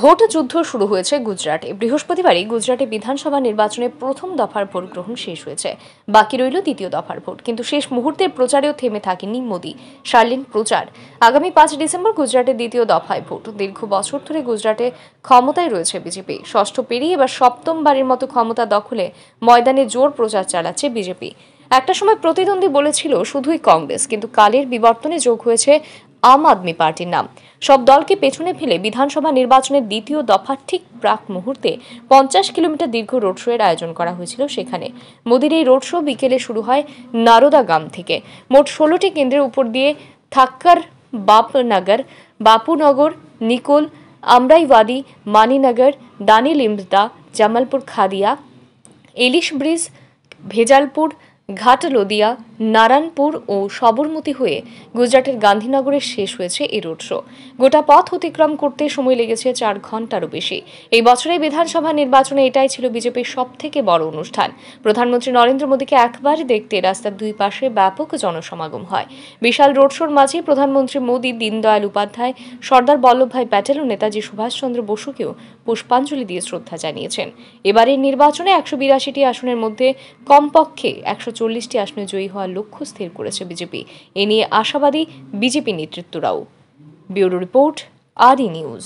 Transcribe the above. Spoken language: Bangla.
ভোট যুদ্ধ শুরু হয়েছে গুজরাটে বৃহস্পতিবারই গুজরাটে বিধানসভা নির্বাচনে প্রথম দফার ভোট গ্রহণ শেষ হয়েছে বাকি রইল দ্বিতীয় দফার ভোট কিন্তু শেষ মুহূর্তের প্রচারেও থেমে থাকেনি মোদি শার্লিন প্রচার আগামী পাঁচ ডিসেম্বর গুজরাটে দ্বিতীয় দফায় ভোট দীর্ঘ বছর ধরে গুজরাটে ক্ষমতায় রয়েছে বিজেপি ষষ্ঠ পেরিয়ে এবার সপ্তমবারের মতো ক্ষমতা দখলে ময়দানে জোর প্রচার চালাচ্ছে বিজেপি একটা সময় প্রতিদ্বন্দ্বী বলেছিল শুধুই কংগ্রেস কিন্তু কালের বিবর্তনে যোগ হয়েছে আম আদমি পার্টির নাম সব দলকে পেছনে ফেলে বিধানসভা নির্বাচনের দ্বিতীয় দফার ঠিক প্রাক মুহূর্তে পঞ্চাশ কিলোমিটার দীর্ঘ রোড শো এর আয়োজন করা হয়েছিল সেখানে মোদির এই রোড শো বিকেলে শুরু হয় নারদা গ্রাম থেকে মোট ষোলোটি কেন্দ্রের উপর দিয়ে Thakkar Bapnagar Bapunagar Nikol Amraiwadi Maninagar Dani Limda Jamalpur Khadia Ellis bridge Vejalpur Ghatlodia Narayanpur ও সবরমতি হয়ে গুজরাটের গান্ধীনগরে শেষ হয়েছে এই রোড শো গোটা পথ অতিক্রম করতে সময় লেগেছে চার ঘন্টারও বেশি এই বছরে বিধানসভা নির্বাচনে এটাই ছিল বিজেপির সব থেকে বড় অনুষ্ঠান প্রধানমন্ত্রী নরেন্দ্র মোদীকে একবার দেখতে রাস্তার দুই পাশে ব্যাপক জনসমাগম হয় বিশাল রোড শোর মাঝে প্রধানমন্ত্রী মোদী দীনদয়াল উপাধ্যায় সর্দার বল্লভভাই প্যাটেল ও নেতাজি সুভাষচন্দ্র বসুকেও পুষ্পাঞ্জলি দিয়ে শ্রদ্ধা জানিয়েছেন এবারের নির্বাচনে একশো বিরাশিটি আসনের মধ্যে কমপক্ষে একশো চল্লিশটি আসনে জয়ী হওয়ার লক্ষ্য স্থির করেছে বিজেপি এ নিয়ে আশাবাদী বিজেপি নেতৃত্বরাও ব্যুরো রিপোর্ট আর নিউজ